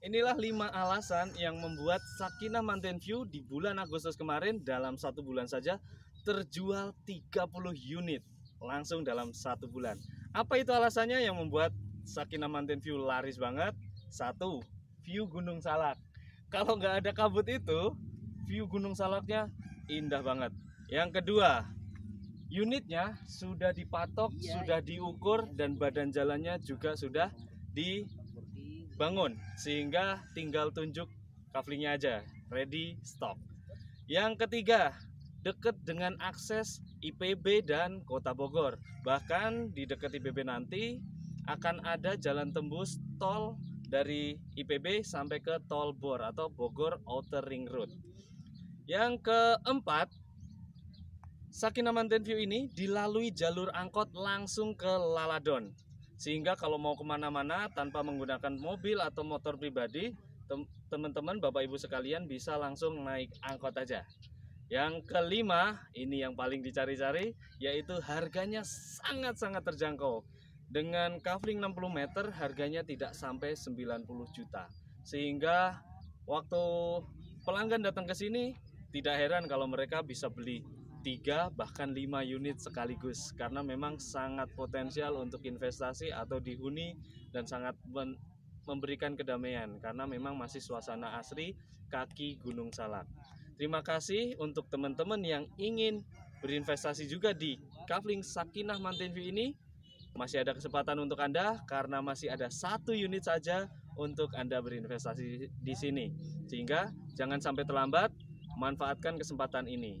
Inilah lima alasan yang membuat Sakinah Mountain View di bulan Agustus kemarin dalam satu bulan saja terjual 30 unit langsung dalam satu bulan. Apa itu alasannya yang membuat Sakinah Mountain View laris banget? Satu, view Gunung Salak. Kalau nggak ada kabut itu, view Gunung Salaknya indah banget. Yang kedua, unitnya sudah dipatok, iya, sudah diukur, dan badan jalannya juga sudah di bangun sehingga tinggal tunjuk kaflingnya aja ready stop yang ketiga dekat dengan akses IPB dan Kota Bogor bahkan di dekat IPB nanti akan ada jalan tembus tol dari IPB sampai ke tol Bor atau Bogor Outer Ring Road yang keempat Sakinaman Mountain View ini dilalui jalur angkot langsung ke Laladon sehingga kalau mau kemana-mana tanpa menggunakan mobil atau motor pribadi, teman-teman Bapak Ibu sekalian bisa langsung naik angkot aja. Yang kelima, ini yang paling dicari-cari, yaitu harganya sangat-sangat terjangkau. Dengan kavling 60 meter, harganya tidak sampai 90 juta. Sehingga waktu pelanggan datang ke sini, tidak heran kalau mereka bisa beli 3 bahkan lima unit sekaligus karena memang sangat potensial untuk investasi atau dihuni dan sangat memberikan kedamaian karena memang masih suasana asri kaki Gunung Salak. Terima kasih untuk teman-teman yang ingin berinvestasi juga di kavling Sakinah Mountain View ini. Masih ada kesempatan untuk Anda karena masih ada satu unit saja untuk Anda berinvestasi di sini. Sehingga jangan sampai terlambat, manfaatkan kesempatan ini.